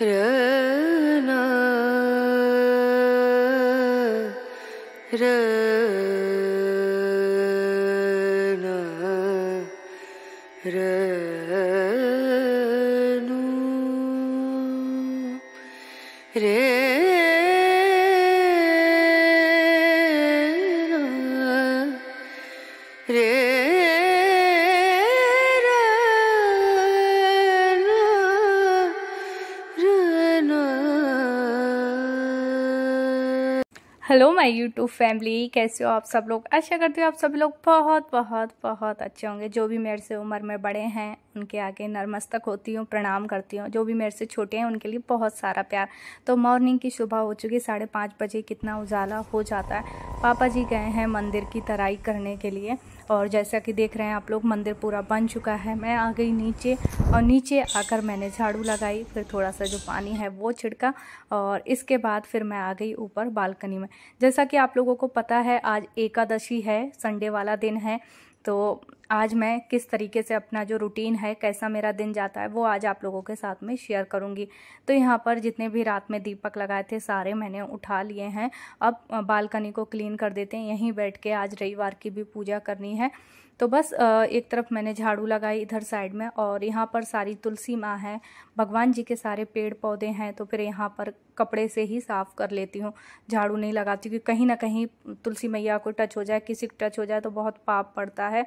raw hello my YouTube family कैसे हो आप सब लोग आशा करती हूँ आप सब लोग बहुत बहुत बहुत अच्छे होंगे जो भी मेरे से उम्र में बड़े हैं उनके आगे नरमस्तक होती हूँ प्रणाम करती हूँ जो भी मेरे से छोटे हैं उनके लिए बहुत सारा प्यार तो मॉर्निंग की सुबह हो चुकी है साढ़े पाँच बजे कितना उजाला हो जाता है पापा जी गए हैं मंदिर की तराई करने के लिए और जैसा कि देख रहे हैं आप लोग मंदिर पूरा बन चुका है मैं आ गई नीचे और नीचे आकर मैंने झाड़ू लगाई फिर थोड़ा सा जो पानी है वो छिड़का और इसके बाद फिर मैं आ गई ऊपर बालकनी में जैसा कि आप लोगों को पता है आज एकादशी है संडे वाला दिन है तो आज मैं किस तरीके से अपना जो रूटीन है कैसा मेरा दिन जाता है वो आज आप लोगों के साथ में शेयर करूंगी तो यहाँ पर जितने भी रात में दीपक लगाए थे सारे मैंने उठा लिए हैं अब बालकनी को क्लीन कर देते हैं यहीं बैठ के आज रविवार की भी पूजा करनी है तो बस एक तरफ मैंने झाड़ू लगाई इधर साइड में और यहाँ पर सारी तुलसी माँ है भगवान जी के सारे पेड़ पौधे हैं तो फिर यहाँ पर कपड़े से ही साफ़ कर लेती हूँ झाड़ू नहीं लगाती क्योंकि कहीं ना कहीं तुलसी मैया को टच हो जाए किसी को टच हो जाए तो बहुत पाप पड़ता है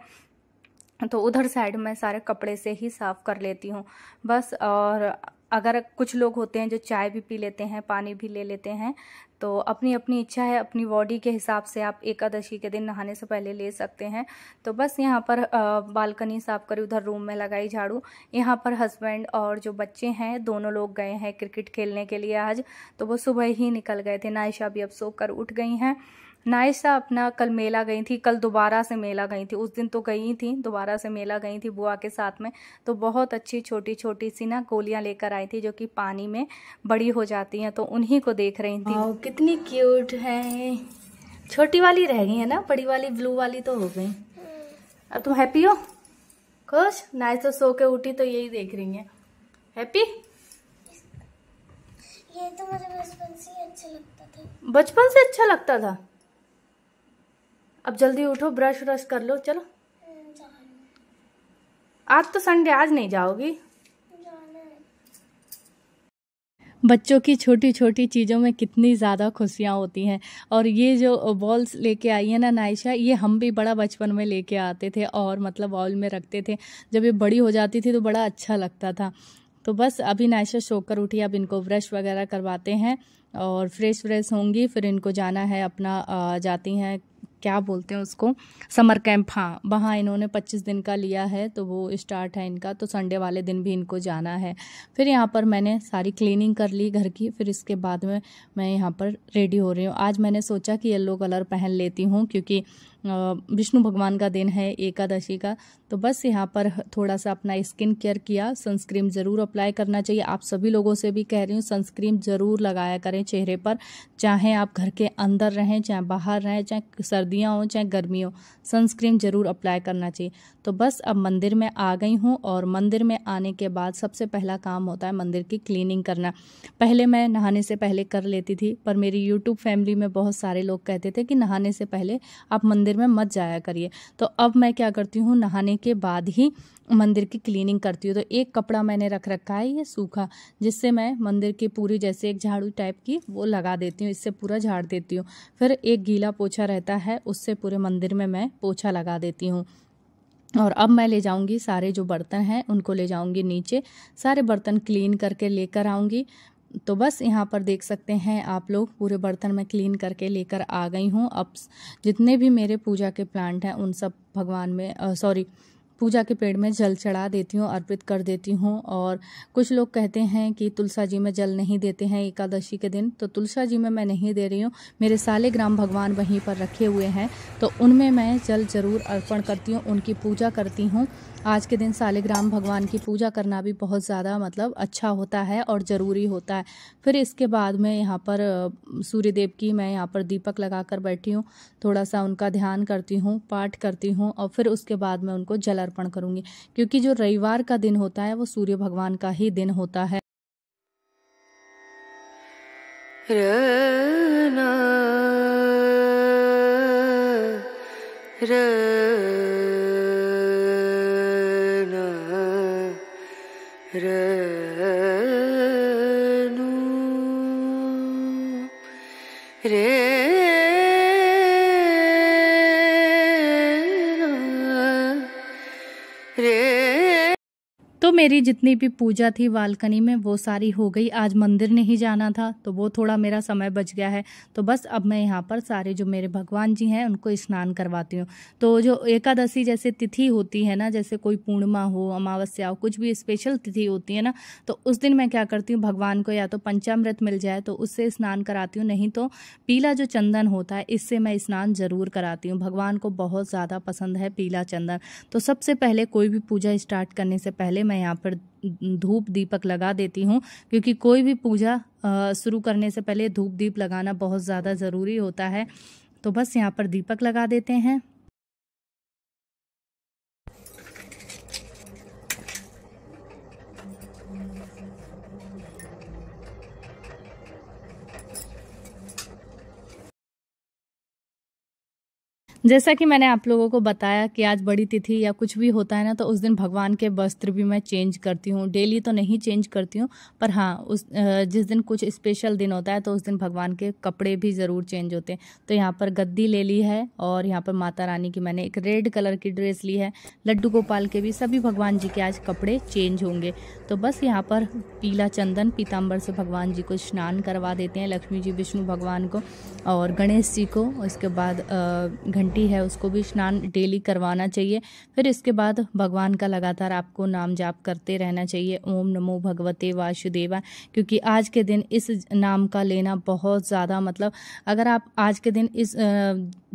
तो उधर साइड में सारे कपड़े से ही साफ़ कर लेती हूँ बस और अगर कुछ लोग होते हैं जो चाय भी पी लेते हैं पानी भी ले लेते हैं तो अपनी अपनी इच्छा है अपनी बॉडी के हिसाब से आप एकादशी के दिन नहाने से पहले ले सकते हैं तो बस यहाँ पर बालकनी साफ करी उधर रूम में लगाई झाड़ू यहाँ पर हस्बैंड और जो बच्चे हैं दोनों लोग गए हैं क्रिकेट खेलने के लिए आज तो वो सुबह ही निकल गए थे नायशा भी अब सो कर उठ गई हैं नाइसा अपना कल मेला गई थी कल दोबारा से मेला गई थी उस दिन तो गई थी दोबारा से मेला गई थी बुआ के साथ में तो बहुत अच्छी छोटी छोटी सी ना गोलियां लेकर आई थी जो कि पानी में बड़ी हो जाती हैं तो उन्हीं को देख रही थी कितनी क्यूट है छोटी वाली रह गई है ना बड़ी वाली ब्लू वाली तो हो गई अब तुम हैप्पी हो खुश नायशा तो सो के उठी तो यही देख रही है हैप्पी ये तो मुझे बचपन से अच्छा लगता था बचपन से अच्छा लगता था अब जल्दी उठो ब्रश व्रश कर लो चलो हम्म, आज तो संडे आज नहीं जाओगी बच्चों की छोटी छोटी चीज़ों में कितनी ज़्यादा खुशियाँ होती हैं और ये जो बॉल्स लेके आई है ना नायशा ये हम भी बड़ा बचपन में लेके आते थे और मतलब बॉल में रखते थे जब ये बड़ी हो जाती थी तो बड़ा अच्छा लगता था तो बस अभी नायशा सोकर उठी अब इनको ब्रश वगैरह करवाते हैं और फ्रेश व्रेश होंगी फिर इनको जाना है अपना जाती हैं क्या बोलते हैं उसको समर कैंप हाँ वहाँ इन्होंने 25 दिन का लिया है तो वो स्टार्ट है इनका तो संडे वाले दिन भी इनको जाना है फिर यहाँ पर मैंने सारी क्लीनिंग कर ली घर की फिर इसके बाद में मैं यहाँ पर रेडी हो रही हूँ आज मैंने सोचा कि येलो कलर पहन लेती हूँ क्योंकि विष्णु भगवान का दिन है एकादशी का तो बस यहाँ पर थोड़ा सा अपना स्किन केयर किया सनस्क्रीम ज़रूर अप्लाई करना चाहिए आप सभी लोगों से भी कह रही हूँ सनस्क्रीम ज़रूर लगाया करें चेहरे पर चाहे आप घर के अंदर रहें चाहे बाहर रहें चाहे सर्दियाँ हों चाहे गर्मी हो सनस्क्रीन ज़रूर अप्लाई करना चाहिए तो बस अब मंदिर में आ गई हूँ और मंदिर में आने के बाद सबसे पहला काम होता है मंदिर की क्लीनिंग करना पहले मैं नहाने से पहले कर लेती थी पर मेरी यूट्यूब फैमिली में बहुत सारे लोग कहते थे कि नहाने से पहले आप मंदिर मंदिर में मत जाया करिए तो अब मैं क्या करती हूँ नहाने के बाद ही मंदिर की क्लीनिंग करती हूँ तो एक कपड़ा मैंने रख रखा है ये सूखा जिससे मैं मंदिर की पूरी जैसे एक झाड़ू टाइप की वो लगा देती हूँ इससे पूरा झाड़ देती हूँ फिर एक गीला पोछा रहता है उससे पूरे मंदिर में मैं पोछा लगा देती हूँ और अब मैं ले जाऊंगी सारे जो बर्तन हैं उनको ले जाऊंगी नीचे सारे बर्तन क्लीन करके लेकर आऊंगी तो बस यहाँ पर देख सकते हैं आप लोग पूरे बर्तन में क्लीन करके लेकर आ गई हूँ अब जितने भी मेरे पूजा के प्लांट हैं उन सब भगवान में सॉरी पूजा के पेड़ में जल चढ़ा देती हूँ अर्पित कर देती हूँ और कुछ लोग कहते हैं कि तुलसा जी में जल नहीं देते हैं एकादशी के दिन तो तुलसा जी में मैं नहीं दे रही हूँ मेरे साले ग्राम भगवान वहीं पर रखे हुए हैं तो उनमें मैं जल जरूर अर्पण करती हूँ उनकी पूजा करती हूँ आज के दिन सालिग्राम भगवान की पूजा करना भी बहुत ज़्यादा मतलब अच्छा होता है और ज़रूरी होता है फिर इसके बाद मैं यहाँ पर सूर्यदेव की मैं यहाँ पर दीपक लगा कर बैठी हूँ थोड़ा सा उनका ध्यान करती हूँ पाठ करती हूँ और फिर उसके बाद मैं उनको जल अर्पण करूंगी क्योंकि जो रविवार का दिन होता है वो सूर्य भगवान का ही दिन होता है रना, रे मेरी जितनी भी पूजा थी बालकनी में वो सारी हो गई आज मंदिर नहीं जाना था तो वो थोड़ा मेरा समय बच गया है तो बस अब मैं यहाँ पर सारे जो मेरे भगवान जी हैं उनको स्नान करवाती हूँ तो जो एकादशी जैसे तिथि होती है ना जैसे कोई पूर्णिमा हो अमावस्या हो कुछ भी स्पेशल तिथि होती है ना तो उस दिन मैं क्या करती हूँ भगवान को या तो पंचामृत मिल जाए तो उससे स्नान कराती हूँ नहीं तो पीला जो चंदन होता है इससे मैं स्नान ज़रूर कराती हूँ भगवान को बहुत ज़्यादा पसंद है पीला चंदन तो सबसे पहले कोई भी पूजा स्टार्ट करने से पहले मैं यहाँ पर धूप दीपक लगा देती हूँ क्योंकि कोई भी पूजा शुरू करने से पहले धूप दीप लगाना बहुत ज़्यादा ज़रूरी होता है तो बस यहाँ पर दीपक लगा देते हैं जैसा कि मैंने आप लोगों को बताया कि आज बड़ी तिथि या कुछ भी होता है ना तो उस दिन भगवान के वस्त्र भी मैं चेंज करती हूँ डेली तो नहीं चेंज करती हूँ पर हाँ उस जिस दिन कुछ स्पेशल दिन होता है तो उस दिन भगवान के कपड़े भी ज़रूर चेंज होते हैं तो यहाँ पर गद्दी ले ली है और यहाँ पर माता रानी की मैंने एक रेड कलर की ड्रेस ली है लड्डू गोपाल के भी सभी भगवान जी के आज कपड़े चेंज होंगे तो बस यहाँ पर पीला चंदन पीताम्बर से भगवान जी को स्नान करवा देते हैं लक्ष्मी जी विष्णु भगवान को और गणेश जी को उसके बाद घंटे बेटी है उसको भी स्नान डेली करवाना चाहिए फिर इसके बाद भगवान का लगातार आपको नाम जाप करते रहना चाहिए ओम नमो भगवते वासुदेवा क्योंकि आज के दिन इस नाम का लेना बहुत ज़्यादा मतलब अगर आप आज के दिन इस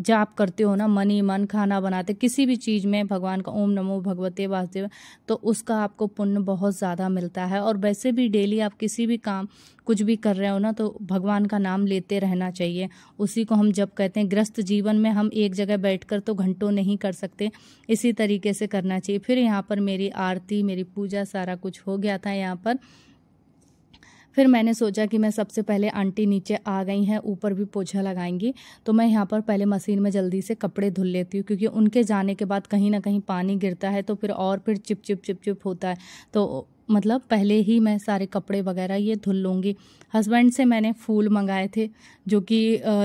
जाप करते हो ना मन ही मन खाना बनाते किसी भी चीज़ में भगवान का ओम नमो भगवते वासुदेवा तो उसका आपको पुण्य बहुत ज़्यादा मिलता है और वैसे भी डेली आप किसी भी काम कुछ भी कर रहे हो ना तो भगवान का नाम लेते रहना चाहिए उसी को हम जब कहते हैं ग्रस्त जीवन में हम एक जगह बैठकर तो घंटों नहीं कर सकते इसी तरीके से करना चाहिए फिर यहाँ पर मेरी आरती मेरी पूजा सारा कुछ हो गया था यहाँ पर फिर मैंने सोचा कि मैं सबसे पहले आंटी नीचे आ गई हैं ऊपर भी पोछा लगाएंगी तो मैं यहाँ पर पहले मशीन में जल्दी से कपड़े धुल लेती हूँ क्योंकि उनके जाने के बाद कहीं ना कहीं पानी गिरता है तो फिर और फिर चिप चिप चिप चिप होता है तो मतलब पहले ही मैं सारे कपड़े वगैरह ये धुल लूँगी हस्बैंड से मैंने फूल मंगाए थे जो कि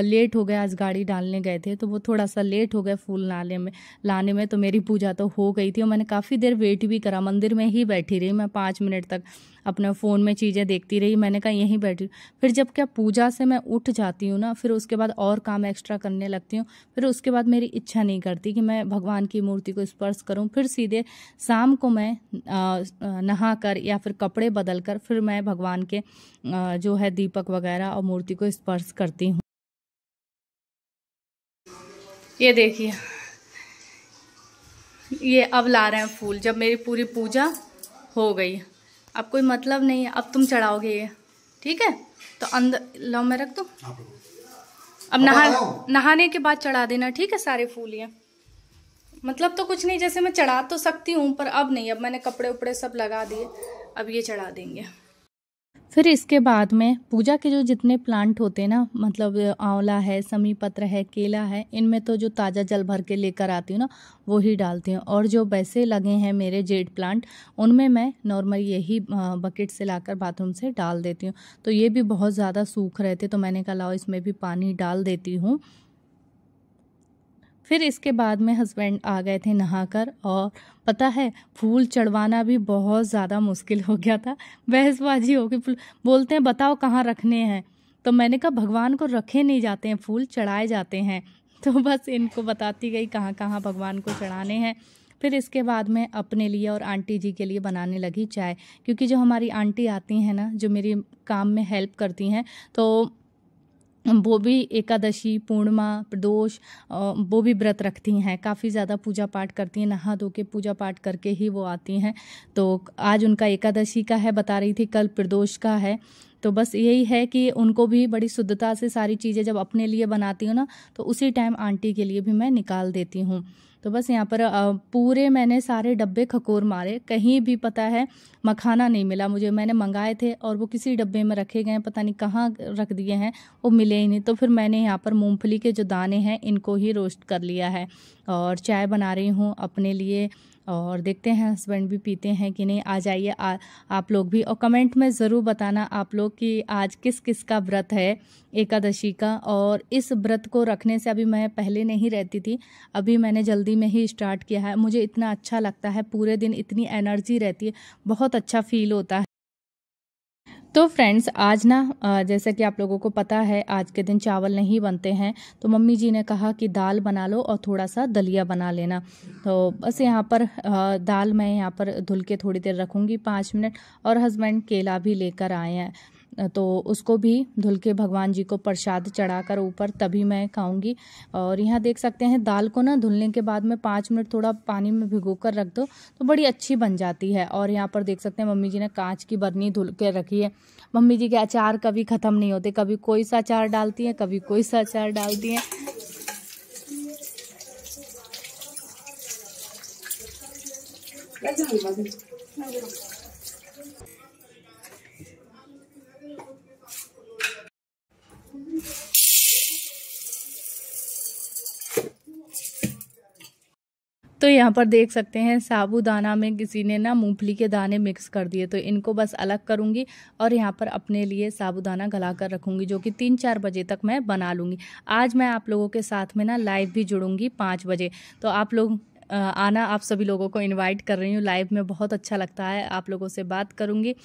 लेट हो गया आज गाड़ी डालने गए थे तो वो थोड़ा सा लेट हो गया फूल लाने में लाने में तो मेरी पूजा तो हो गई थी और मैंने काफ़ी देर वेट भी करा मंदिर में ही बैठी रही मैं पाँच मिनट तक अपने फ़ोन में चीज़ें देखती रही मैंने कहा यहीं बैठी फिर जब क्या पूजा से मैं उठ जाती हूँ ना फिर उसके बाद और काम एक्स्ट्रा करने लगती हूँ फिर उसके बाद मेरी इच्छा नहीं करती कि मैं भगवान की मूर्ति को स्पर्श करूँ फिर सीधे शाम को मैं नहा कर या फिर कपड़े बदल कर फिर मैं भगवान के जो है दीपक वगैरह और मूर्ति को स्पर्श करती हूँ ये देखिए ये अब ला रहे हैं फूल जब मेरी पूरी पूजा हो गई अब कोई मतलब नहीं है अब तुम चढ़ाओगे ये ठीक है तो अंदर लो मैं रख दो हाँ, अब नहा नहाने के बाद चढ़ा देना ठीक है सारे फूल ये मतलब तो कुछ नहीं जैसे मैं चढ़ा तो सकती हूँ पर अब नहीं अब मैंने कपड़े उपड़े सब लगा दिए अब ये चढ़ा देंगे फिर इसके बाद में पूजा के जो जितने प्लांट होते हैं ना मतलब आंवला है समी पत्र है केला है इनमें तो जो ताज़ा जल भर के लेकर आती हूँ ना वो ही डालती हूँ और जो वैसे लगे हैं मेरे जेड प्लांट उनमें मैं नॉर्मल यही बकेट से लाकर बाथरूम से डाल देती हूँ तो ये भी बहुत ज़्यादा सूख रहे थे तो मैंने कहा लाओ इसमें भी पानी डाल देती हूँ फिर इसके बाद में हस्बैंड आ गए थे नहाकर और पता है फूल चढ़वाना भी बहुत ज़्यादा मुश्किल हो गया था बहसबाजी हो गई फूल बोलते हैं बताओ कहाँ रखने हैं तो मैंने कहा भगवान को रखे नहीं जाते हैं फूल चढ़ाए जाते हैं तो बस इनको बताती गई कहाँ कहाँ भगवान को चढ़ाने हैं फिर इसके बाद मैं अपने लिए और आंटी जी के लिए बनाने लगी चाय क्योंकि जो हमारी आंटी आती हैं ना जो मेरी काम में हेल्प करती हैं तो वो भी एकादशी पूर्णिमा प्रदोष वो भी व्रत रखती हैं काफ़ी ज़्यादा पूजा पाठ करती हैं नहा धो के पूजा पाठ करके ही वो आती हैं तो आज उनका एकादशी का है बता रही थी कल प्रदोष का है तो बस यही है कि उनको भी बड़ी शुद्धता से सारी चीज़ें जब अपने लिए बनाती हूँ ना तो उसी टाइम आंटी के लिए भी मैं निकाल देती हूँ तो बस यहाँ पर पूरे मैंने सारे डब्बे खकोर मारे कहीं भी पता है मखाना नहीं मिला मुझे मैंने मंगाए थे और वो किसी डब्बे में रखे गए पता नहीं कहाँ रख दिए हैं वो मिले ही नहीं तो फिर मैंने यहाँ पर मूँगफली के जो दाने हैं इनको ही रोस्ट कर लिया है और चाय बना रही हूँ अपने लिए और देखते हैं हस्बैंड भी पीते हैं कि नहीं आ जाइए आप लोग भी और कमेंट में ज़रूर बताना आप लोग कि आज किस किस का व्रत है एकादशी का और इस व्रत को रखने से अभी मैं पहले नहीं रहती थी अभी मैंने जल्दी में ही स्टार्ट किया है मुझे इतना अच्छा लगता है पूरे दिन इतनी एनर्जी रहती है बहुत अच्छा फील होता है तो फ्रेंड्स आज ना जैसा कि आप लोगों को पता है आज के दिन चावल नहीं बनते हैं तो मम्मी जी ने कहा कि दाल बना लो और थोड़ा सा दलिया बना लेना तो बस यहाँ पर दाल मैं यहाँ पर धुल के थोड़ी देर रखूँगी पाँच मिनट और हस्बैंड केला भी लेकर आए हैं तो उसको भी धुल के भगवान जी को प्रसाद चढ़ाकर ऊपर तभी मैं खाऊंगी और यहाँ देख सकते हैं दाल को ना धुलने के बाद में पाँच मिनट थोड़ा पानी में भिगो कर रख दो तो बड़ी अच्छी बन जाती है और यहाँ पर देख सकते हैं मम्मी जी ने कांच की बर्नी धुल के रखी है मम्मी जी के अचार कभी ख़त्म नहीं होते कभी कोई सा अचार डालती हैं कभी कोई सा अचार डालती हैं यहाँ पर देख सकते हैं साबूदाना में किसी ने ना मूंगफली के दाने मिक्स कर दिए तो इनको बस अलग करूँगी और यहाँ पर अपने लिए साबूदाना गला कर रखूँगी जो कि तीन चार बजे तक मैं बना लूँगी आज मैं आप लोगों के साथ में ना लाइव भी जुड़ूँगी पाँच बजे तो आप लोग आना आप सभी लोगों को इन्वाइट कर रही हूँ लाइव में बहुत अच्छा लगता है आप लोगों से बात करूँगी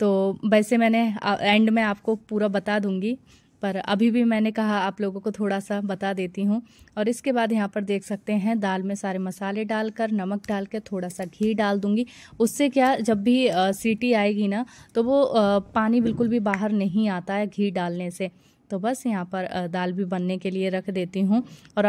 तो वैसे मैंने एंड में आपको पूरा बता दूँगी पर अभी भी मैंने कहा आप लोगों को थोड़ा सा बता देती हूँ और इसके बाद यहाँ पर देख सकते हैं दाल में सारे मसाले डालकर नमक डाल के थोड़ा सा घी डाल दूँगी उससे क्या जब भी आ, सीटी आएगी ना तो वो आ, पानी बिल्कुल भी बाहर नहीं आता है घी डालने से तो बस यहाँ पर दाल भी बनने के लिए रख देती हूँ और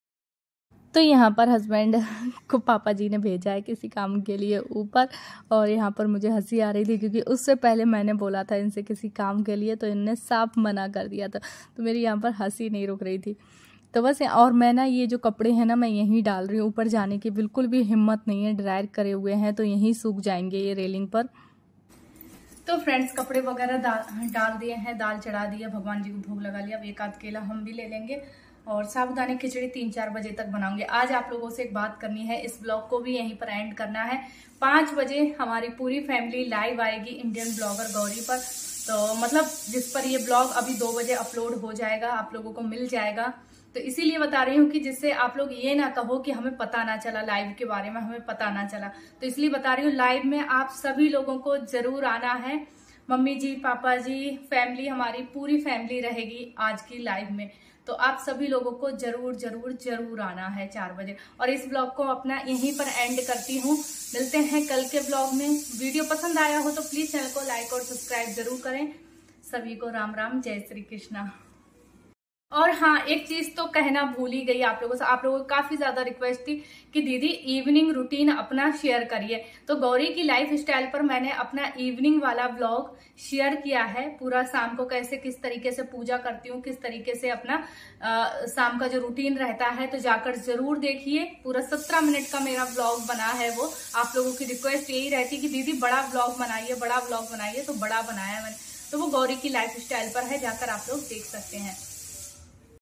तो यहाँ पर हस्बैंड को पापा जी ने भेजा है किसी काम के लिए ऊपर और यहाँ पर मुझे हंसी आ रही थी क्योंकि उससे पहले मैंने बोला था इनसे किसी काम के लिए तो इनने साफ मना कर दिया था तो मेरी यहाँ पर हंसी नहीं रुक रही थी तो बस और मैं ना ये जो कपड़े हैं ना मैं यहीं डाल रही हूँ ऊपर जाने की बिल्कुल भी हिम्मत नहीं है ड्रायर करे हुए हैं तो यहीं सूख जाएंगे ये रेलिंग पर तो फ्रेंड्स कपड़े वगैरह डाल दिए हैं दाल चढ़ा दिया भगवान जी को भोग लगा लिया अब एक आध केला हम भी ले लेंगे और साबुदाने खिचड़ी तीन चार बजे तक बनाऊंगी आज आप लोगों से एक बात करनी है इस ब्लॉग को भी यहीं पर एंड करना है पाँच बजे हमारी पूरी फैमिली लाइव आएगी इंडियन ब्लॉगर गौरी पर तो मतलब जिस पर ये ब्लॉग अभी दो बजे अपलोड हो जाएगा आप लोगों को मिल जाएगा तो इसीलिए बता रही हूँ कि जिससे आप लोग ये ना कहो कि हमें पता ना चला लाइव के बारे में हमें पता ना चला तो इसलिए बता रही हूँ लाइव में आप सभी लोगों को जरूर आना है मम्मी जी पापा जी फैमिली हमारी पूरी फैमिली रहेगी आज की लाइव में तो आप सभी लोगों को जरूर जरूर जरूर आना है चार बजे और इस ब्लॉग को अपना यहीं पर एंड करती हूँ मिलते हैं कल के ब्लॉग में वीडियो पसंद आया हो तो प्लीज चैनल को लाइक और सब्सक्राइब जरूर करें सभी को राम राम जय श्री कृष्णा और हाँ एक चीज तो कहना भूल ही गई आप लोगों से आप लोगों को काफी ज्यादा रिक्वेस्ट थी कि दीदी इवनिंग रूटीन अपना शेयर करिए तो गौरी की लाइफ स्टाइल पर मैंने अपना इवनिंग वाला ब्लॉग शेयर किया है पूरा शाम को कैसे किस तरीके से पूजा करती हूँ किस तरीके से अपना शाम का जो रूटीन रहता है तो जाकर जरूर देखिए पूरा सत्रह मिनट का मेरा ब्लॉग बना है वो आप लोगों की रिक्वेस्ट यही रहती कि दीदी बड़ा ब्लॉग बनाइए बड़ा ब्लॉग बनाइए तो बड़ा बनाया मैंने तो वो गौरी की लाइफ स्टाइल पर है जाकर आप लोग देख सकते हैं